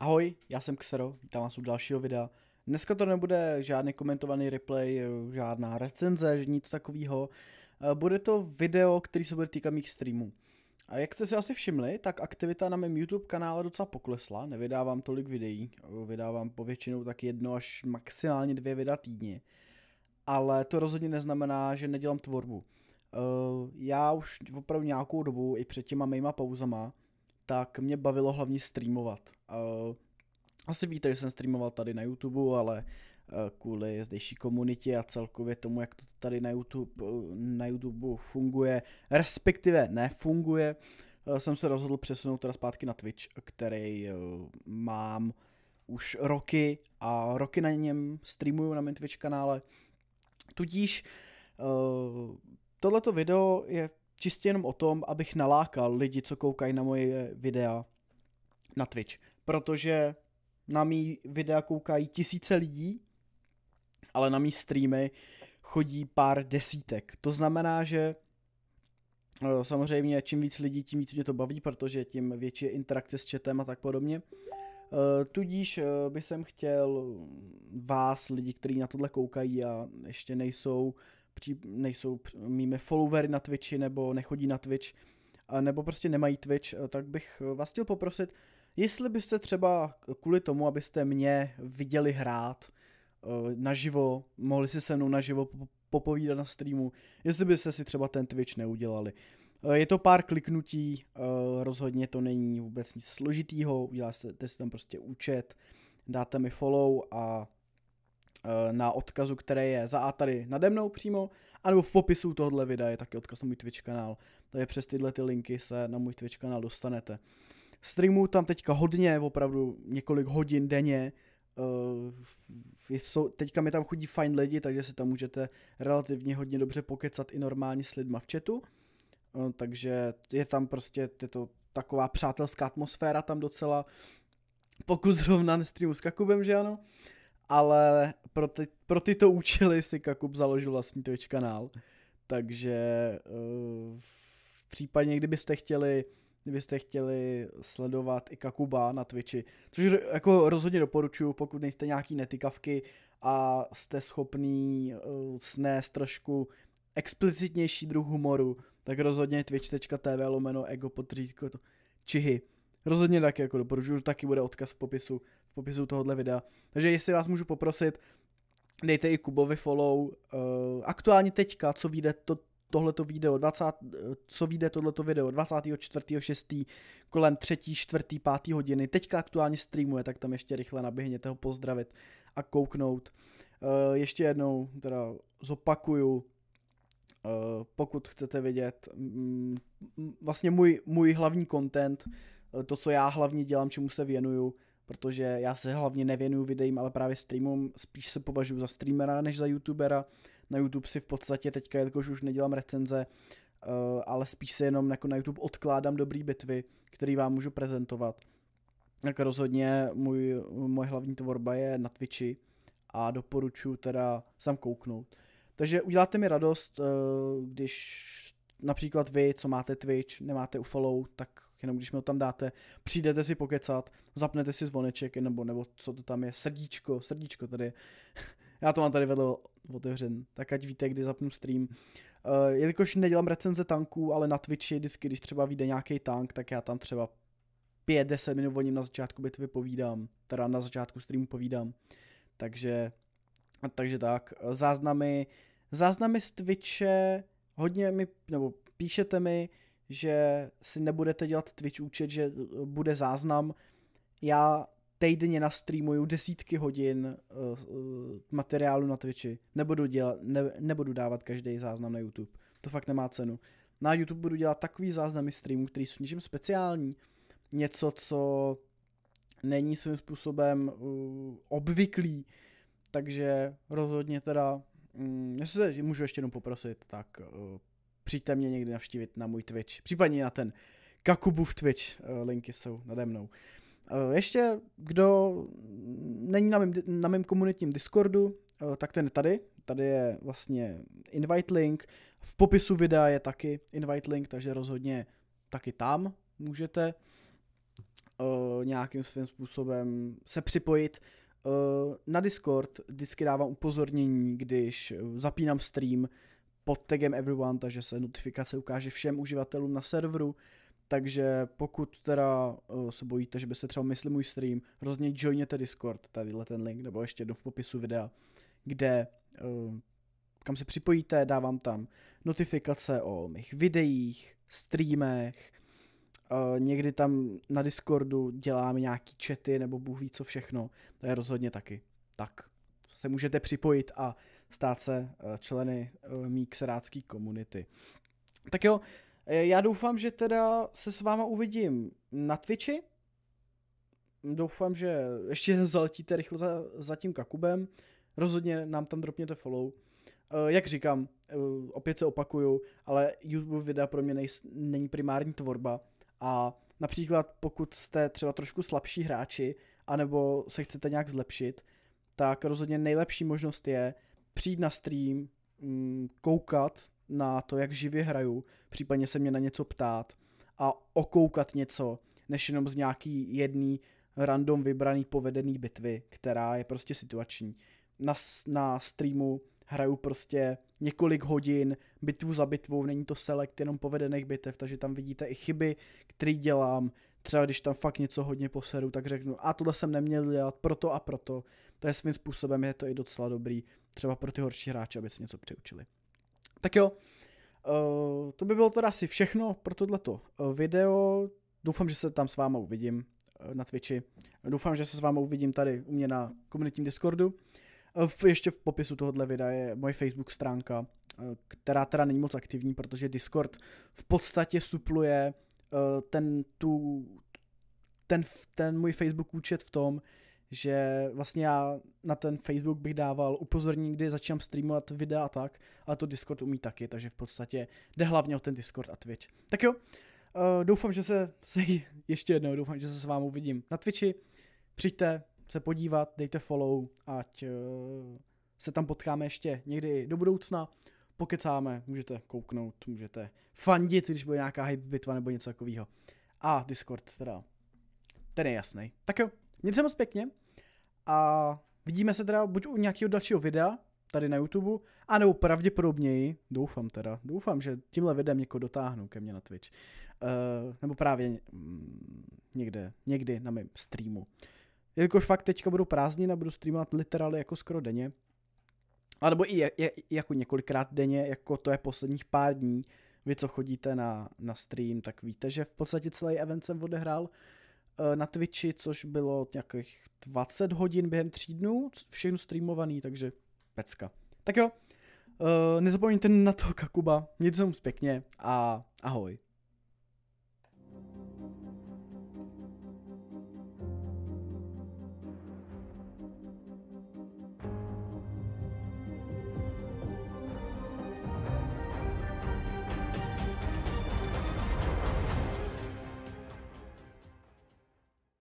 Ahoj, já jsem Xero, vítám vás u dalšího videa. Dneska to nebude žádný komentovaný replay, eh, žádná recenze, nic takového. Eh, bude to video, který se bude týkat mých streamů. A jak jste si asi všimli, tak aktivita na mém YouTube kanále docela poklesla, nevydávám tolik videí, eh, vydávám povětšinou tak jedno až maximálně dvě videa týdně. Ale to rozhodně neznamená, že nedělám tvorbu. Já už opravdu nějakou dobu, i před těma mýma pauzama, tak mě bavilo hlavně streamovat. Uh, asi víte, že jsem streamoval tady na YouTube, ale e, kvůli zdejší komunitě a celkově tomu, jak to tady na YouTube, e, na YouTube funguje, respektive nefunguje, e, jsem se rozhodl přesunout teda zpátky na Twitch, který mám už roky a roky na něm streamuju na mém Twitch kanále. Tudíž tohleto video je čistě jenom o tom, abych nalákal lidi, co koukají na moje videa na Twitch. Protože na mý videa koukají tisíce lidí, ale na mý streamy chodí pár desítek. To znamená, že eh, samozřejmě čím víc lidí, tím víc mě to baví, protože tím větší je interakce s chatem a tak podobně. Eh, tudíž eh, bych jsem chtěl vás, lidi, kteří na tohle koukají a ještě nejsou pří, nejsou mými followery na Twitchi nebo nechodí na Twitch, nebo prostě nemají Twitch, tak bych eh, vás chtěl poprosit, jestli byste třeba kvůli tomu, abyste mě viděli hrát eh, naživo, mohli si se mnou naživo popovídat na streamu, jestli byste si třeba ten Twitch neudělali. Eh, je to pár kliknutí, rozhodně to není vůbec nic složitýho, uděláte si tam prostě účet, dáte mi follow a Eh, na odkazu, který je za A tady nade mnou přímo, anebo v popisu tohohle videa je taky odkaz na můj Twitch kanál. Takže přes tyhle ty linky se na můj Twitch kanál dostanete. Streamu tam teďka hodně, opravdu několik hodin denně. Eh, jsou, teďka mi tam chodí fajn lidi, takže si tam můžete relativně hodně dobře pokecat i normálně s lidma v chatu. Eh, takže je tam prostě tyto taková přátelská atmosféra tam docela. Pokud zrovna nestreamu s Kakubem, že ano? ale pro, ty, pro tyto účely si Kakub založil vlastní Twitch kanál. Takže uh, případě, kdybyste chtěli kdybyste chtěli sledovat i Kakuba na Twitchi, což jako rozhodně doporučuju, pokud nejste nějaký netykavky a jste schopný uh, snést trošku explicitnější druh humoru, tak rozhodně twitch.tv lomeno ego potřítko čihy. Rozhodně tak jako doporučuju, taky bude odkaz v popisu, v popisu tohohle videa. Takže jestli vás můžu poprosit, dejte i Kubovi follow. Eh, aktuálně teďka, co vyjde to, tohleto video 20, eh, co vyjde tohleto video 24.6. kolem 3. 4. 5. hodiny. Teďka aktuálně streamuje, tak tam ještě rychle naběhněte ho pozdravit a kouknout. Eh, ještě jednou teda zopakuju, pokud chcete vidět mm, mm, vlastně můj, můj hlavní content, to, co já hlavně dělám, čemu se věnuju, protože já se hlavně nevěnuju videím, ale právě streamům, spíš se považuji za streamera než za youtubera. Na YouTube si v podstatě teďka, jakož už nedělám recenze, eh, ale spíš se jenom jako na YouTube odkládám dobrý bitvy, který vám můžu prezentovat. Tak rozhodně můj, moje hlavní tvorba je na Twitchi a doporučuji teda sam kouknout. Takže uděláte mi radost, eh, když například vy, co máte Twitch, nemáte follow, tak jenom když mi ho tam dáte, přijdete si pokecat, zapnete si zvoneček, nebo, nebo co to tam je, srdíčko, srdíčko tady Já to mám tady vedle otevřen, tak ať víte, kdy zapnu stream. Uh, jelikož nedělám recenze tanků, ale na Twitchi vždycky, když třeba vyjde nějaký tank, tak já tam třeba 5-10 minut o něm na začátku bitvy povídám, teda na začátku streamu povídám. Takže, takže tak, záznamy, záznamy z Twitche hodně mi, nebo píšete mi, že si nebudete dělat Twitch účet, že eh, bude záznam. Já týdně nastreamuju desítky hodin uh, uh, materiálu na Twitchi. Nebudu, dělat, ne, nebudu dávat každý záznam na YouTube. To fakt nemá cenu. Na YouTube budu dělat takový záznamy streamů, který jsou něčím speciální. Něco, co není svým způsobem uh, obvyklý. Takže rozhodně teda, um, mm, jestli můžu ještě jenom poprosit, tak uh, přijďte mě někdy navštívit na můj Twitch, případně na ten Kakubův Twitch, eh, linky jsou nade mnou. Eh, ještě kdo není na mém, na mém komunitním Discordu, eh, tak ten je tady. Tady je vlastně invite link. V popisu videa je taky invite link, takže rozhodně taky tam můžete nějakým svým způsobem se připojit. Na Discord vždycky dávám upozornění, když zapínám stream, pod tagem everyone, takže se notifikace ukáže všem uživatelům na serveru, takže pokud teda uh, se bojíte, že by se třeba myslel můj stream, rozhodně joiněte Discord, tadyhle ten link, nebo ještě jednou v popisu videa, kde uh, kam se připojíte, dávám tam notifikace o mých videích, streamech, Uh, někdy tam na Discordu děláme nějaký chaty nebo Bůh ví co všechno, to je rozhodně taky. Tak se můžete připojit a stát se eh, členy eh, mý kserácký komunity. Tak jo, eh, já doufám, že teda se s váma uvidím na Twitchi. Doufám, že ještě zaletíte rychle za, za tím Kakubem. Rozhodně nám tam dropněte follow. Jak říkám, opět se opakuju, ale YouTube videa pro mě nej, není primární tvorba a například pokud jste třeba trošku slabší hráči, anebo se chcete nějak zlepšit, tak rozhodně nejlepší možnost je přijít na stream, mm, koukat na to, jak živě hraju, případně se mě na něco ptát a okoukat něco, než jenom z nějaký jedný random vybraný povedený bitvy, která je prostě situační. Na, na streamu hraju prostě několik hodin, bitvu za bitvou, není to select jenom povedených bitev, takže tam vidíte i chyby, které dělám, třeba když tam fakt něco hodně poseru, tak řeknu, a tohle jsem neměl dělat, proto a proto, to je svým způsobem, je to i docela dobrý, třeba pro ty horší hráče, aby se něco přeučili. Tak jo, eh, to by bylo teda asi všechno pro tohleto eh, video, doufám, že se tam s váma uvidím eh, na Twitchi, doufám, že se s váma uvidím tady u mě na komunitním Discordu, v, ještě v popisu tohohle videa je moje Facebook stránka, eh, která teda není moc aktivní, protože Discord v podstatě supluje eh, ten, tu, ten, ten můj Facebook účet v tom, že vlastně já na ten Facebook bych dával upozornění, kdy začínám streamovat videa a tak, ale to Discord umí taky, takže v podstatě jde hlavně o ten Discord a Twitch. Tak jo, eh, doufám, že se, se ještě jednou, doufám, že se s vámi uvidím na Twitchi, přijďte, se podívat, dejte follow, ať eh, se tam potkáme ještě někdy do budoucna, pokecáme, můžete kouknout, můžete fandit, když bude nějaká hype bitva nebo něco takového. A Discord teda, ten je jasný. Tak jo, mějte se moc pěkně a vidíme se teda buď u nějakého dalšího videa, tady na YouTube, anebo pravděpodobněji, doufám teda, doufám, že tímhle videem někoho dotáhnu ke mně na Twitch, uh, nebo právě mm, někde, někdy na mém streamu. Jelikož fakt teďka budu prázdný a budu streamovat literálně jako skoro denně, a nebo i je, je, jako několikrát denně, jako to je posledních pár dní, vy co chodíte na, na stream, tak víte, že v podstatě celý event jsem odehrál eh, na Twitchi, což bylo nějakých 20 hodin během tří dnů, všechno streamovaný, takže pecka. Tak jo, eh, nezapomeňte na to Kakuba, mějte se moc pěkně a ahoj.